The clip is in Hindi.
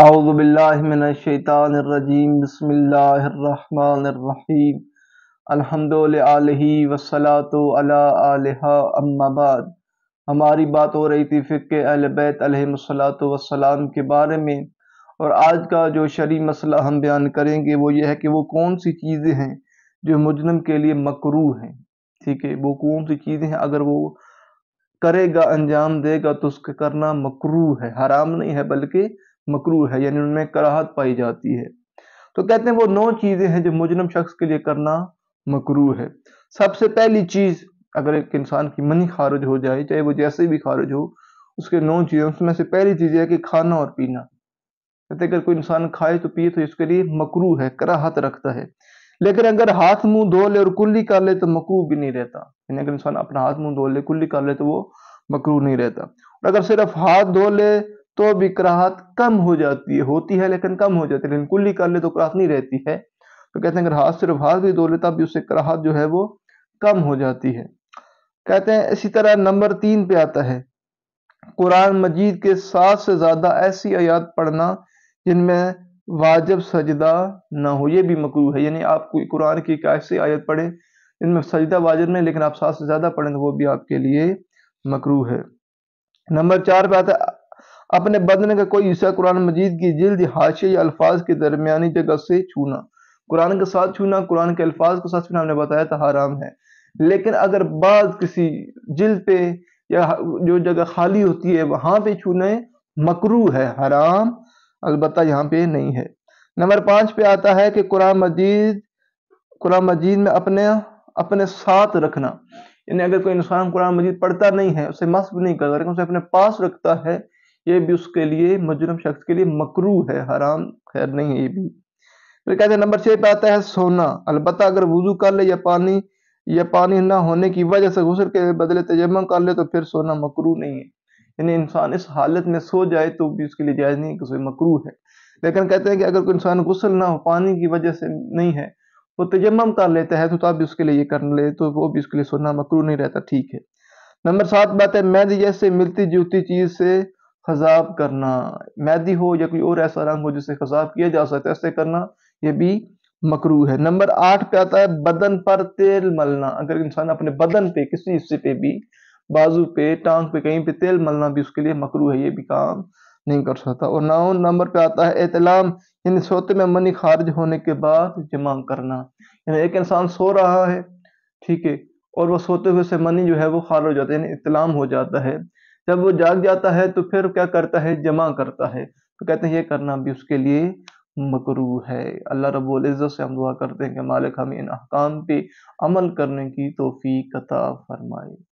أعوذ بالله من الشيطان الرجيم بسم الله الرحمن الرحيم الحمد لله والصلاة على آلها أما بعد हमारी बात हो रही थी फ़िक अहल बैत वसलाम के बारे में और आज का जो शरी मसला हम बयान करेंगे वो ये है कि वो कौन सी चीज़ें हैं जो मुजरम के लिए मकरू हैं ठीक है वो कौन सी चीज़ें हैं अगर वो करेगा अंजाम देगा तो उसका करना मकरू है हराम नहीं है बल्कि मकरू है यानी उनमें कराहत पाई जाती है तो कहते हैं वो नौ चीजें हैं जो मुजरम शख्स के लिए करना मकरू है सबसे पहली चीज अगर एक इंसान की मनी खारिज हो जाए चाहे वो जैसे भी खारिज हो उसके नौ चीजें उसमें से पहली चीज है कि खाना और पीना कहते अगर कोई इंसान खाए तो पिए तो इसके लिए मकरू है कराहत रखता है लेकिन अगर हाथ मुंह धो ले और कुल्ली कर ले तो मकरू भी नहीं रहता यानी अगर इंसान अपना हाथ मुंह धो ले कुल्ली कर ले तो वो मकरू नहीं रहता और अगर सिर्फ हाथ धो ले तो भी कराहत कम हो जाती है होती है लेकिन कम हो जाती है लेकिन कुल्ली कर ले तो कराहत नहीं रहती है तो कहते हैं अगर हाथ सिर्फ हाथ भी धो ले तब भी उससे कराहत जो है वो कम हो जाती है कहते हैं इसी तरह नंबर तीन पे आता है कुरान मजीद के सात से ज्यादा ऐसी आयात पढ़ना जिनमें वाजब सजदा ना हो ये भी मकरू है यानी आप कुरान की कैसे आयत पढ़े इनमें सजदा वाजब नहीं लेकिन आप सात से ज़्यादा पढ़ें तो वो भी आपके लिए मकरू है नंबर चार पे आता है अपने बदन का कोई हिस्सा कुरान मजीद की जिल्द हाशे या अल्फाज के दरमियानी जगह से छूना कुरान के साथ छूना कुरान के अल्फाज के साथ छूना हमने बताया था हराम है लेकिन अगर बाद किसी जिल्द पे या जो जगह खाली होती है वहां पे छूने मकरू है हराम अलबत् यहाँ पे नहीं है नंबर पाँच पे आता है कि कुरान मजीद कुरान मजीद में अपने अपने साथ रखना यानी अगर कोई इंसान कुरान मजीद पढ़ता नहीं है उसे मस्त नहीं करता लेकिन उसे अपने पास रखता है ये भी उसके लिए मजरम शख्स के लिए मकरू है हराम खैर नहीं है ये भी फिर तो कहते हैं नंबर छः पे आता है सोना अलबत् अगर वजू कर ले या पानी या पानी ना होने की वजह से गुसर के बदले तजर्मा कर ले तो फिर सोना मकरू नहीं है यानी इंसान इस हालत में सो जाए तो भी उसके लिए जायज़ नहीं है मकरू है लेकिन कहते हैं कि अगर कोई इंसान गुसल ना हो पानी की वजह से नहीं है वो तो तजम कर लेता है तो तब भी उसके लिए ये कर ले तो वो भी उसके लिए सोना मकरू नहीं रहता ठीक है नंबर सात बात है मैदी जैसे मिलती जुलती चीज़ से खजाब करना मैदी हो या कोई और ऐसा रंग हो जिससे खजाब किया जा सकता है ऐसे करना ये भी मकरू है नंबर आठ पे आता है बदन पर तेल मलना अगर इंसान अपने बदन पे किसी हिस्से पे भी बाजू पे टांग पे कहीं पे तेल मलना भी उसके लिए मकरू है ये भी काम नहीं कर सकता और नौ नंबर पे आता है एतलाम यानी सोते में मनी खारिज होने के बाद जमा करना यानी एक इंसान सो रहा है ठीक है और वह सोते हुए से मनी जो है वो खारिज हो जाता है यानी इतलाम हो जाता है जब वो जाग जाता है तो फिर क्या करता है जमा करता है तो कहते हैं ये करना भी उसके लिए मकरू है अल्लाह रबुल्ज़त से हम दुआ करते हैं कि मालिक हमें इन अहकाम पे अमल करने की तोफ़ी कता फरमाए